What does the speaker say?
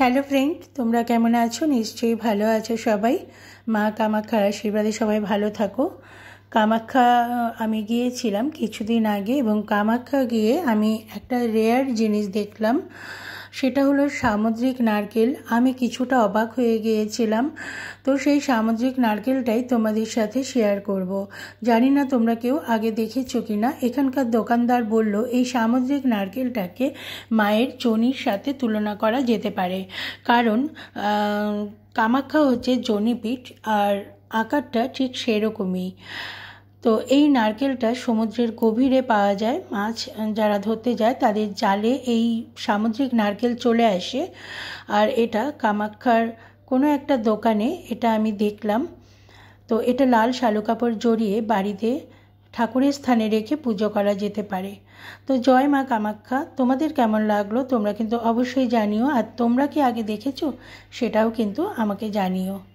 Hello friend তোমরা কেমন আছো নিশ্চয়ই ভালো আছো সবাই মা কামাখা আশীর্বাদে সবাই ভালো থাকো কামাখ্যা আমি গিয়েছিলাম কিছুদিন আগে এবং কামাখ্যা গিয়ে আমি একটা রেয়ার জিনিস দেখলাম সেটা হলো সামুদ্রিক নারকেল আমি কিছুটা অবাক হয়ে গিয়েছিলাম তো সেই সামুদ্রিক নারকেলটাই তোমাদের সাথে শেয়ার করব। জানি না তোমরা কেউ আগে দেখেছো কি না এখানকার দোকানদার বলল এই সামুদ্রিক নারকেলটাকে মায়ের চনির সাথে তুলনা করা যেতে পারে কারণ কামাখ্যা হচ্ছে জনিপিঠ আর আকারটা ঠিক সেরকমই তো এই নারকেলটা সমুদ্রের গভীরে পাওয়া যায় মাছ যারা ধরতে যায় তাদের জালে এই সামুদ্রিক নারকেল চলে আসে আর এটা কামাক্ষার কোনো একটা দোকানে এটা আমি দেখলাম তো এটা লাল শালু কাপড় জড়িয়ে বাড়িতে ঠাকুরের স্থানে রেখে পুজো করা যেতে পারে তো জয় মা কামাক্ষা তোমাদের কেমন লাগলো তোমরা কিন্তু অবশ্যই জানিও আর তোমরা কি আগে দেখেছো সেটাও কিন্তু আমাকে জানিও